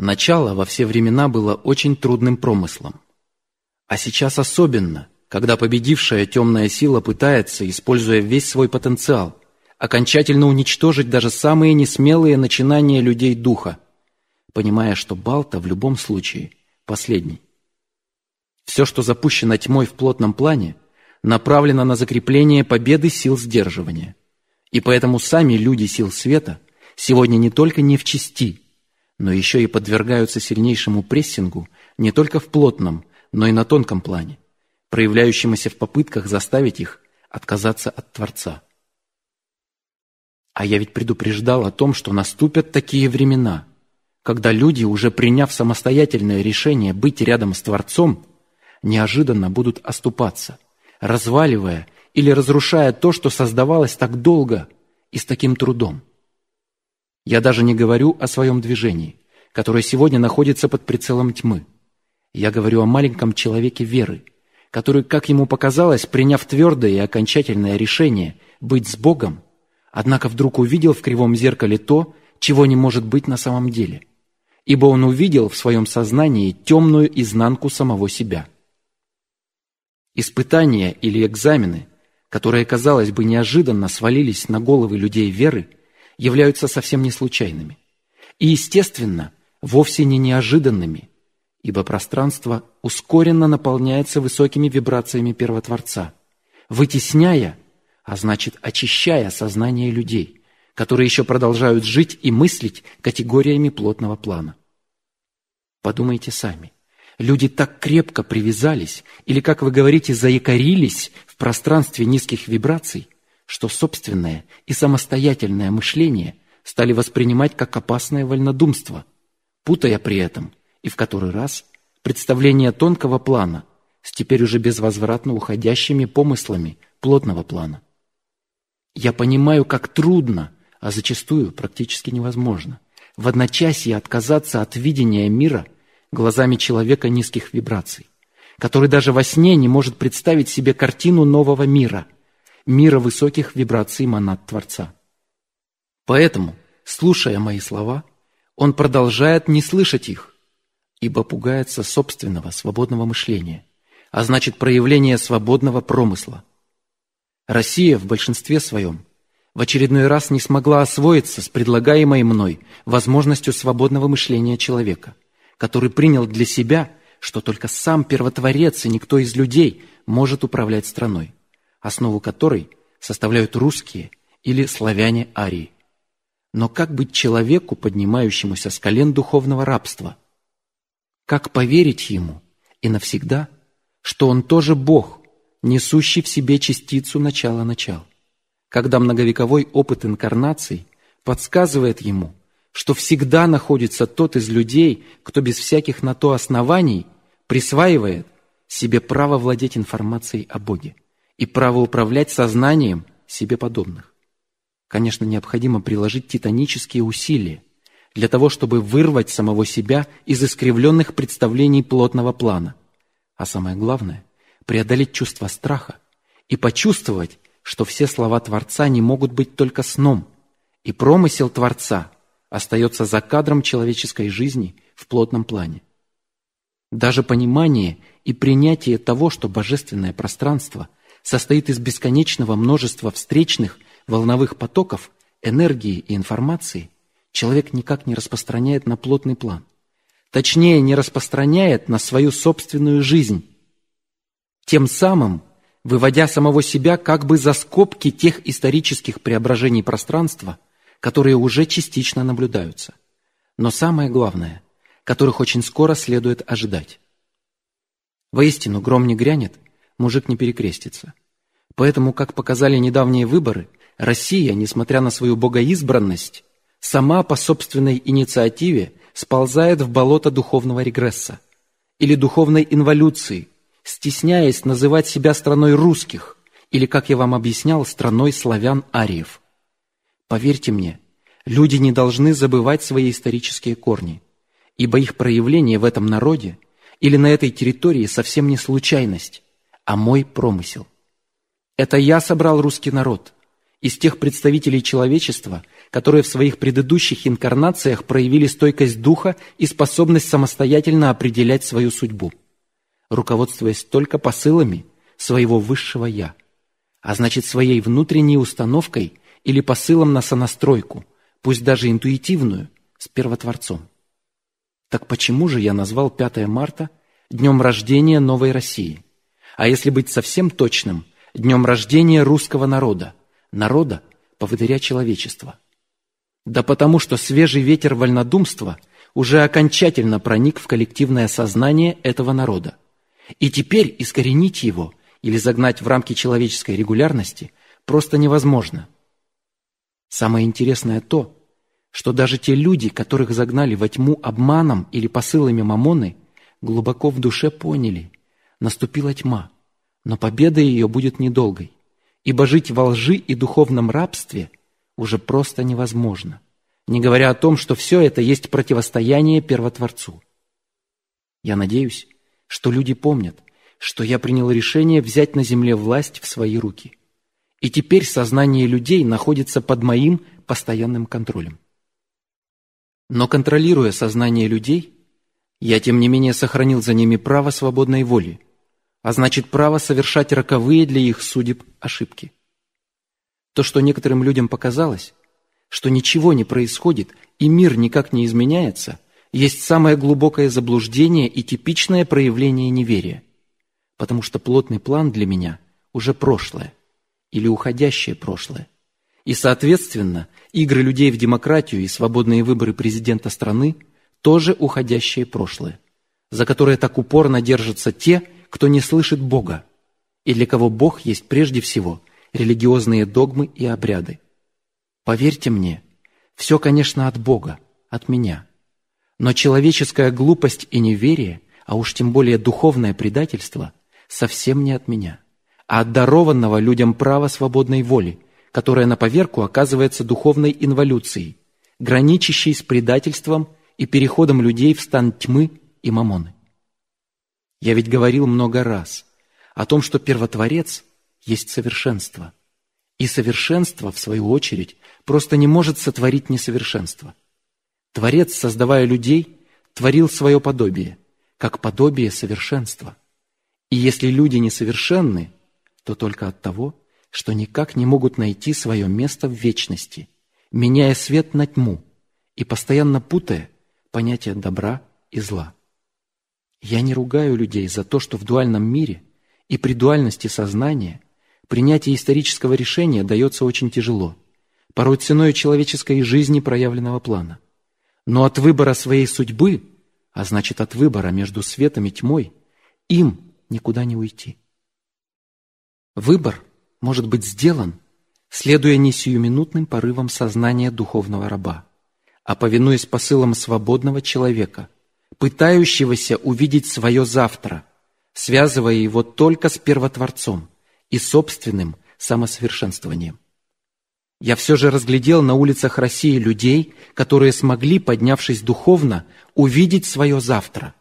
начало во все времена было очень трудным промыслом. А сейчас особенно, когда победившая темная сила пытается, используя весь свой потенциал, окончательно уничтожить даже самые несмелые начинания людей духа, понимая, что Балта в любом случае последний. Все, что запущено тьмой в плотном плане, направлено на закрепление победы сил сдерживания. И поэтому сами люди сил света сегодня не только не в чести, но еще и подвергаются сильнейшему прессингу не только в плотном, но и на тонком плане, проявляющемуся в попытках заставить их отказаться от Творца. А я ведь предупреждал о том, что наступят такие времена, когда люди, уже приняв самостоятельное решение быть рядом с Творцом, неожиданно будут оступаться, разваливая или разрушая то, что создавалось так долго и с таким трудом. Я даже не говорю о своем движении, которое сегодня находится под прицелом тьмы. Я говорю о маленьком человеке веры, который, как ему показалось, приняв твердое и окончательное решение быть с Богом, однако вдруг увидел в кривом зеркале то, чего не может быть на самом деле, ибо он увидел в своем сознании темную изнанку самого себя. Испытания или экзамены, которые, казалось бы, неожиданно свалились на головы людей веры – являются совсем не случайными и, естественно, вовсе не неожиданными, ибо пространство ускоренно наполняется высокими вибрациями Первотворца, вытесняя, а значит очищая сознание людей, которые еще продолжают жить и мыслить категориями плотного плана. Подумайте сами. Люди так крепко привязались или, как вы говорите, заякорились в пространстве низких вибраций – что собственное и самостоятельное мышление стали воспринимать как опасное вольнодумство, путая при этом, и в который раз, представление тонкого плана с теперь уже безвозвратно уходящими помыслами плотного плана. Я понимаю, как трудно, а зачастую практически невозможно, в одночасье отказаться от видения мира глазами человека низких вибраций, который даже во сне не может представить себе картину нового мира – мира высоких вибраций монад Творца. Поэтому, слушая мои слова, он продолжает не слышать их, ибо пугается собственного свободного мышления, а значит проявления свободного промысла. Россия в большинстве своем в очередной раз не смогла освоиться с предлагаемой мной возможностью свободного мышления человека, который принял для себя, что только сам первотворец и никто из людей может управлять страной основу которой составляют русские или славяне-арии. Но как быть человеку, поднимающемуся с колен духовного рабства? Как поверить ему и навсегда, что он тоже Бог, несущий в себе частицу начала-начал, когда многовековой опыт инкарнаций подсказывает ему, что всегда находится тот из людей, кто без всяких на то оснований присваивает себе право владеть информацией о Боге и право управлять сознанием себе подобных. Конечно, необходимо приложить титанические усилия для того, чтобы вырвать самого себя из искривленных представлений плотного плана. А самое главное – преодолеть чувство страха и почувствовать, что все слова Творца не могут быть только сном, и промысел Творца остается за кадром человеческой жизни в плотном плане. Даже понимание и принятие того, что божественное пространство – состоит из бесконечного множества встречных волновых потоков энергии и информации, человек никак не распространяет на плотный план. Точнее, не распространяет на свою собственную жизнь. Тем самым, выводя самого себя как бы за скобки тех исторических преображений пространства, которые уже частично наблюдаются. Но самое главное, которых очень скоро следует ожидать. Воистину, гром не грянет – мужик не перекрестится. Поэтому, как показали недавние выборы, Россия, несмотря на свою богоизбранность, сама по собственной инициативе сползает в болото духовного регресса или духовной инволюции, стесняясь называть себя страной русских или, как я вам объяснял, страной славян-ариев. Поверьте мне, люди не должны забывать свои исторические корни, ибо их проявление в этом народе или на этой территории совсем не случайность, а мой промысел. Это я собрал русский народ из тех представителей человечества, которые в своих предыдущих инкарнациях проявили стойкость духа и способность самостоятельно определять свою судьбу, руководствуясь только посылами своего высшего «я», а значит своей внутренней установкой или посылом на сонастройку, пусть даже интуитивную, с первотворцом. Так почему же я назвал 5 марта днем рождения Новой России – а если быть совсем точным, днем рождения русского народа, народа, поводыря человечества. Да потому что свежий ветер вольнодумства уже окончательно проник в коллективное сознание этого народа. И теперь искоренить его или загнать в рамки человеческой регулярности просто невозможно. Самое интересное то, что даже те люди, которых загнали во тьму обманом или посылами мамоны, глубоко в душе поняли – наступила тьма, но победа ее будет недолгой, ибо жить во лжи и духовном рабстве уже просто невозможно, не говоря о том, что все это есть противостояние Первотворцу. Я надеюсь, что люди помнят, что я принял решение взять на земле власть в свои руки. И теперь сознание людей находится под моим постоянным контролем. Но контролируя сознание людей, я тем не менее сохранил за ними право свободной воли – а значит право совершать роковые для их судеб ошибки. То, что некоторым людям показалось, что ничего не происходит и мир никак не изменяется, есть самое глубокое заблуждение и типичное проявление неверия, потому что плотный план для меня уже прошлое или уходящее прошлое. И, соответственно, игры людей в демократию и свободные выборы президента страны – тоже уходящее прошлое, за которое так упорно держатся те, кто не слышит Бога, и для кого Бог есть прежде всего религиозные догмы и обряды. Поверьте мне, все, конечно, от Бога, от меня. Но человеческая глупость и неверие, а уж тем более духовное предательство, совсем не от меня, а от дарованного людям права свободной воли, которая на поверку оказывается духовной инволюцией, граничащей с предательством и переходом людей в стан тьмы и мамоны. Я ведь говорил много раз о том, что первотворец есть совершенство. И совершенство, в свою очередь, просто не может сотворить несовершенство. Творец, создавая людей, творил свое подобие, как подобие совершенства. И если люди несовершенны, то только от того, что никак не могут найти свое место в вечности, меняя свет на тьму и постоянно путая понятия добра и зла. Я не ругаю людей за то, что в дуальном мире и при дуальности сознания принятие исторического решения дается очень тяжело, порой ценой человеческой жизни проявленного плана. Но от выбора своей судьбы, а значит от выбора между светом и тьмой, им никуда не уйти. Выбор может быть сделан, следуя не сиюминутным порывам сознания духовного раба, а повинуясь посылам свободного человека – пытающегося увидеть свое завтра, связывая его только с первотворцом и собственным самосовершенствованием. Я все же разглядел на улицах России людей, которые смогли, поднявшись духовно, увидеть свое завтра.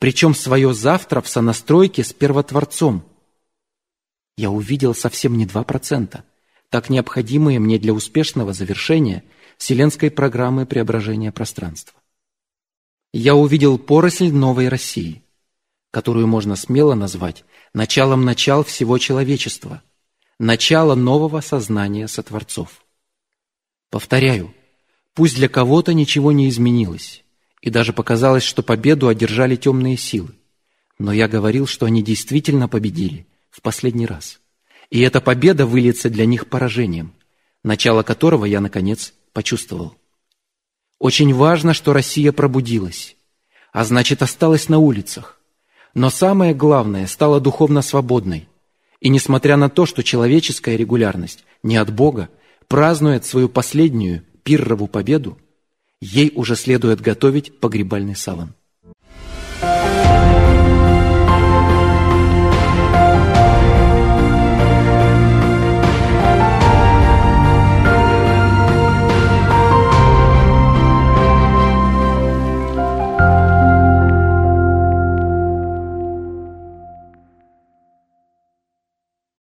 Причем свое завтра в сонастройке с первотворцом. Я увидел совсем не 2%, так необходимые мне для успешного завершения Вселенской программы преображения пространства я увидел поросль новой России, которую можно смело назвать началом начал всего человечества, начало нового сознания сотворцов. Повторяю, пусть для кого-то ничего не изменилось, и даже показалось, что победу одержали темные силы, но я говорил, что они действительно победили в последний раз. И эта победа выльется для них поражением, начало которого я, наконец, почувствовал. Очень важно, что Россия пробудилась, а значит, осталась на улицах. Но самое главное, стала духовно свободной. И несмотря на то, что человеческая регулярность не от Бога, празднует свою последнюю пиррову победу, ей уже следует готовить погребальный саван.